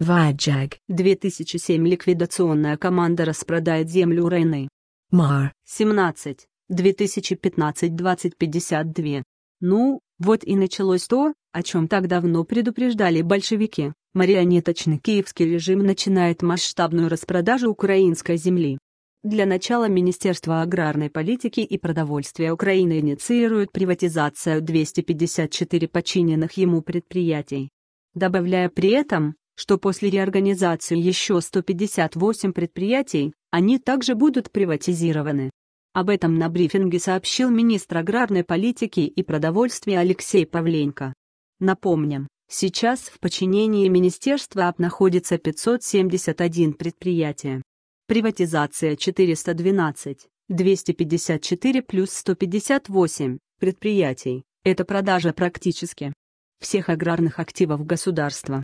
Ваджаг, 2007 ликвидационная команда распродает землю Рейны. Мар, 17, 2015-2052. Ну, вот и началось то, о чем так давно предупреждали большевики. Марионеточный киевский режим начинает масштабную распродажу украинской земли. Для начала Министерство аграрной политики и продовольствия Украины инициирует приватизацию 254 подчиненных ему предприятий добавляя при этом, что после реорганизации еще 158 предприятий, они также будут приватизированы. Об этом на брифинге сообщил министр аграрной политики и продовольствия Алексей Павленко. Напомним, сейчас в подчинении Министерства АП находится 571 предприятие. Приватизация 412, 254 плюс 158 предприятий – это продажа практически всех аграрных активов государства.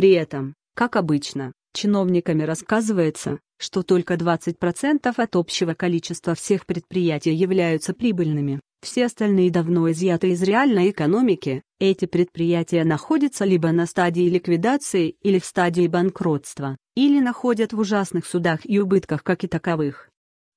При этом, как обычно, чиновниками рассказывается, что только 20% от общего количества всех предприятий являются прибыльными, все остальные давно изъяты из реальной экономики, эти предприятия находятся либо на стадии ликвидации или в стадии банкротства, или находят в ужасных судах и убытках как и таковых.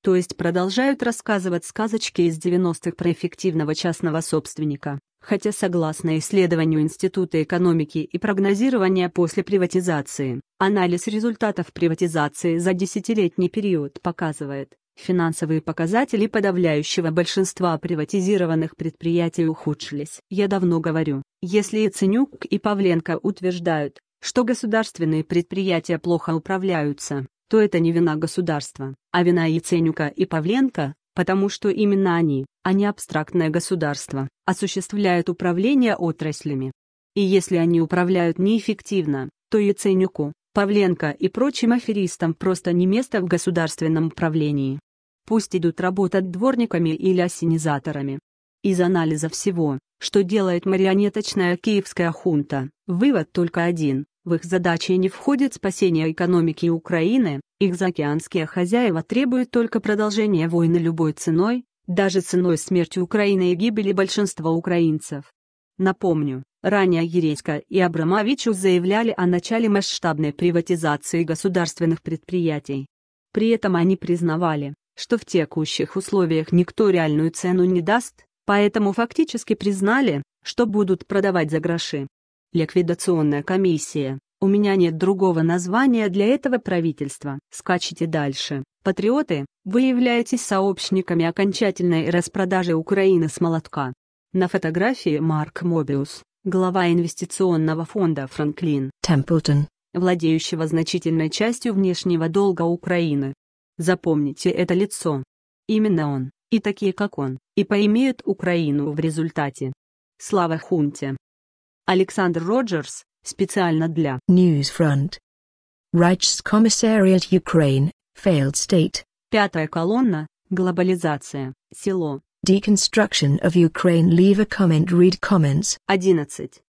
То есть продолжают рассказывать сказочки из 90-х про эффективного частного собственника, хотя согласно исследованию Института экономики и прогнозирования после приватизации, анализ результатов приватизации за десятилетний период показывает, финансовые показатели подавляющего большинства приватизированных предприятий ухудшились. Я давно говорю, если Яценюк и Павленко утверждают, что государственные предприятия плохо управляются, то это не вина государства, а вина Яценюка и Павленко, потому что именно они, а не абстрактное государство, осуществляют управление отраслями. И если они управляют неэффективно, то Яценюку, Павленко и прочим аферистам просто не место в государственном управлении. Пусть идут работать дворниками или осенизаторами. Из анализа всего, что делает марионеточная киевская хунта, вывод только один. В их задачи не входит спасение экономики Украины, их заокеанские хозяева требуют только продолжения войны любой ценой, даже ценой смерти Украины и гибели большинства украинцев. Напомню, ранее Ерейска и Абрамовичу заявляли о начале масштабной приватизации государственных предприятий. При этом они признавали, что в текущих условиях никто реальную цену не даст, поэтому фактически признали, что будут продавать за гроши ликвидационная комиссия. У меня нет другого названия для этого правительства. Скачите дальше. Патриоты, вы являетесь сообщниками окончательной распродажи Украины с молотка. На фотографии Марк Мобиус, глава инвестиционного фонда Франклин Темплтон, владеющего значительной частью внешнего долга Украины. Запомните это лицо. Именно он, и такие как он, и поимеют Украину в результате. Слава хунте! Александр Роджерс, специально для Newsfront. Reichskommissariat Ukraine, failed state. Пятая колонна, глобализация, село. Deconstruction of Ukraine Leave a comment Read comments. 11.